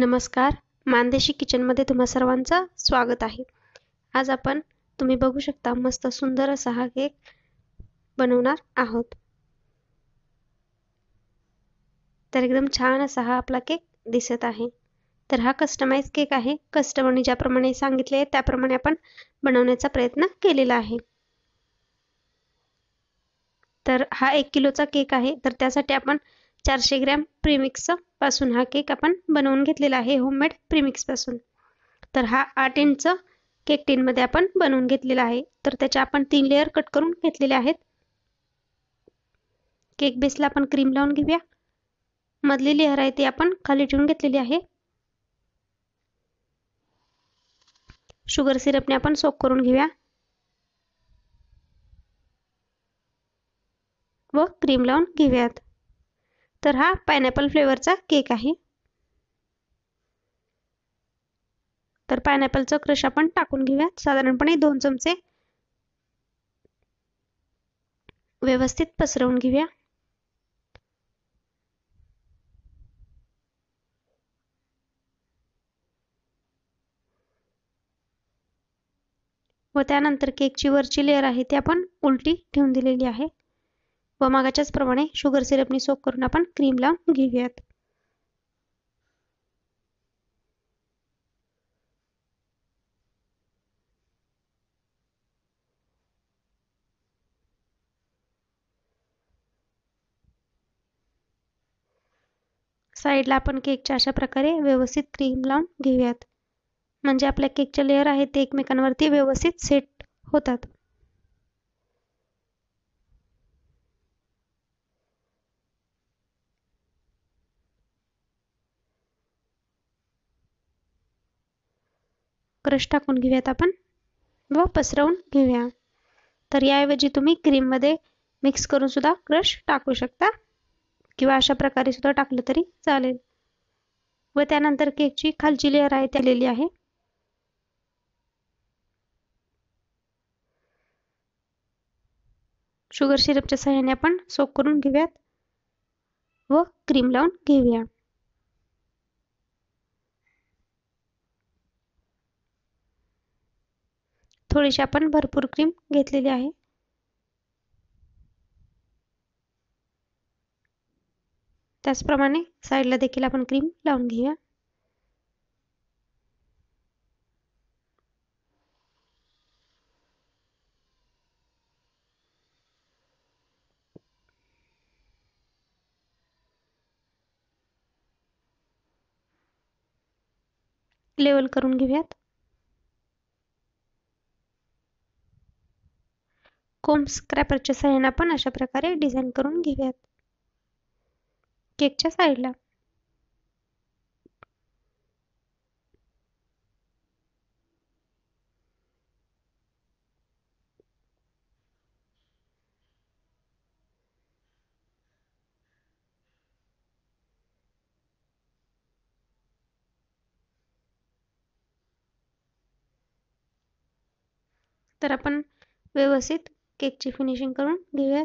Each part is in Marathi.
नमस्कार मानदेशी किचन मध्ये तुम्हा सर्वांचं स्वागत आहे आज आपण तुम्ही बघू शकता मस्त सुंदर असा हा केक बनवणार आहोत तर एकदम छान असा हा आपला केक दिसत आहे तर हा कस्टमाइज केक आहे कस्टमरने ज्याप्रमाणे सांगितले आहे त्याप्रमाणे आपण बनवण्याचा प्रयत्न केलेला आहे तर हा एक किलोचा केक आहे तर त्यासाठी आपण चारशे ग्रॅम प्रीमिक्स पासून हा केक आपण बनवून घेतलेला आहे होममेड पासून तर हा आठ इंच केक मध्ये आपण बनवून घेतलेला आहे तर त्याच्या आपण तीन लेअर कट करून घेतलेले आहेत केक बेसला आपण क्रीम लावून घेऊया मधली लेअर आहे ती आपण खाली ठेवून घेतलेली आहे शुगर सिरपने आपण सोक करून घेऊया व क्रीम लावून घेऊयात तर हा पायनॅपल फ्लेवरचा केक आहे तर पायनॅपलचं क्रश आपण टाकून घेऊया साधारणपणे दोन चमचे व्यवस्थित पसरवून घेऊया व त्यानंतर केकची वरची लेअर आहे ती आपण उलटी ठेवून दिलेली आहे व मागाच्याच प्रमाणे शुगर सिरपनी सोप करून आपण लावून घेऊयात साईडला आपण केकच्या अशा प्रकारे व्यवस्थित क्रीम लावून घेऊयात म्हणजे आपल्या केकचे लेअर आहेत ते एकमेकांवरती व्यवस्थित सेट होतात क्रश टाकून घेऊयात आपण व पसरवून घेऊया तर याऐवजी तुम्ही क्रीम क्रीममध्ये मिक्स करून सुद्धा क्रश टाकू शकता किंवा अशा प्रकारे सुद्धा टाकलं तरी चालेल व त्यानंतर केकची खालची लेअर आहे त्यालेली आहे शुगर सिरपच्या सहाय्याने आपण सोक करून घेऊयात व क्रीम लावून घेऊया थोड़ी अपन भरपूर क्रीम घेतलेली आहे त्याचप्रमाणे साईडला देखील आपण क्रीम लावून घे लेवल करून घेऊयात कोम स्क्रॅपरच्या सहाय्याने आपण अशा प्रकारे डिझाईन करून घेऊयात केकच्या साईडला तर आपण व्यवस्थित केकची फिनिशिंग करून घेऊयात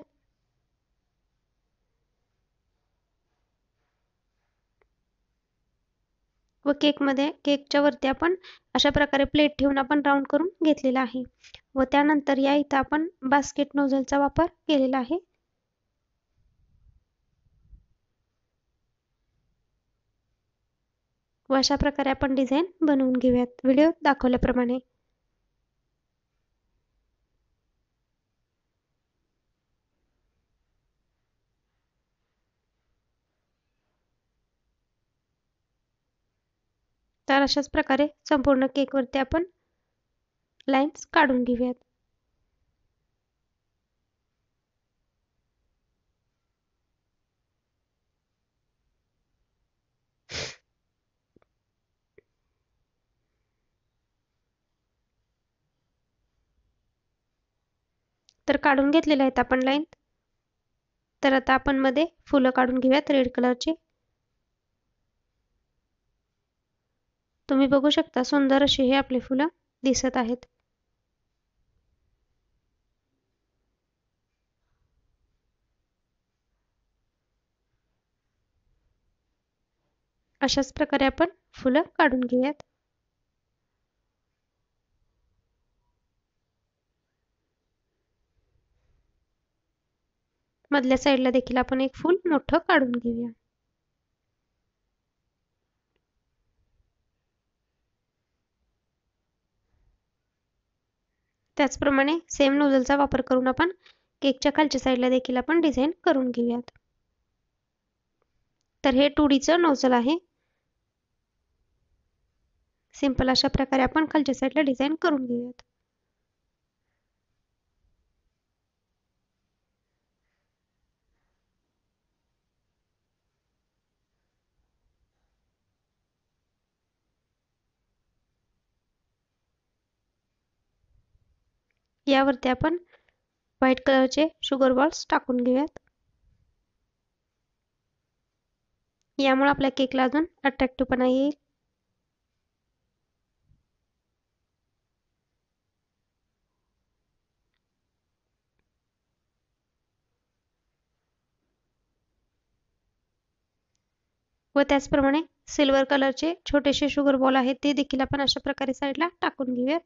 व केकमध्ये केकच्या वरती आपण अशा प्रकारे प्लेट ठेवून आपण राऊंड करून घेतलेला आहे व त्यानंतर या इथं आपण बास्केट नोझलचा वापर केलेला आहे व अशा प्रकारे आपण डिझाईन बनवून घेऊयात व्हिडिओ दाखवल्याप्रमाणे तर अशाच प्रकारे संपूर्ण केकवरती आपण लाईन्स काढून घेऊयात तर काढून घेतलेल्या आहेत आपण लाईन तर आता आपण मध्ये फुलं काढून घेऊयात रेड कलरची तुम्ही बघू शकता सुंदर अशी हे आपली फुलं दिसत आहेत अशाच प्रकारे आपण फुलं काढून घेऊयात मधल्या साईडला देखील आपण एक फूल मोठं काढून घेऊया त्याचप्रमाणे सेम नोजलचा वापर करून आपण केकच्या खालच्या साईडला देखील आपण डिझाईन करून घेऊयात तर हे टू डीचं नोजल आहे सिंपल अशा प्रकारे आपण खालच्या साईडला डिझाईन करून घेऊयात यावरती आपण व्हाईट कलरचे शुगर बॉल्स टाकून घेऊयात यामुळे आपल्या केकला अजून अट्रॅक्टिव्हपणा येईल व त्याचप्रमाणे सिल्वर कलरचे छोटेसे शुगर बॉल आहेत ते देखील आपण अशा प्रकारे साईडला टाकून घेऊयात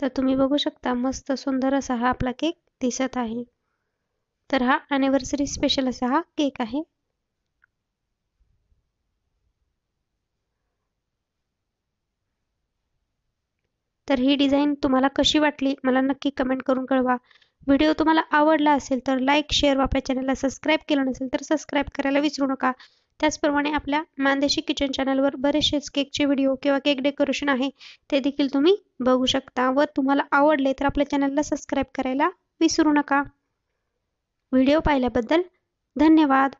तर तुम्ही बघू शकता मस्त सुंदर असा हा आपला केक दिसत आहे तर हा ॲनिव्हर्सरी स्पेशल असा हा केक आहे तर ही डिझाईन तुम्हाला कशी वाटली मला नक्की कमेंट करून कळवा व्हिडिओ तुम्हाला आवडला असेल तर लाईक शेअर व आपल्या चॅनलला सबस्क्राईब केलं नसेल तर सबस्क्राईब करायला विसरू नका त्याचप्रमाणे आपल्या मानदेशी किचन चॅनलवर बरेचसेच केकचे व्हिडिओ किंवा केक डेकोरेशन आहे ते देखील तुम्ही बघू शकता व तुम्हाला आवडले तर आपल्या चॅनलला सबस्क्राईब करायला विसरू नका व्हिडिओ पाहिल्याबद्दल धन्यवाद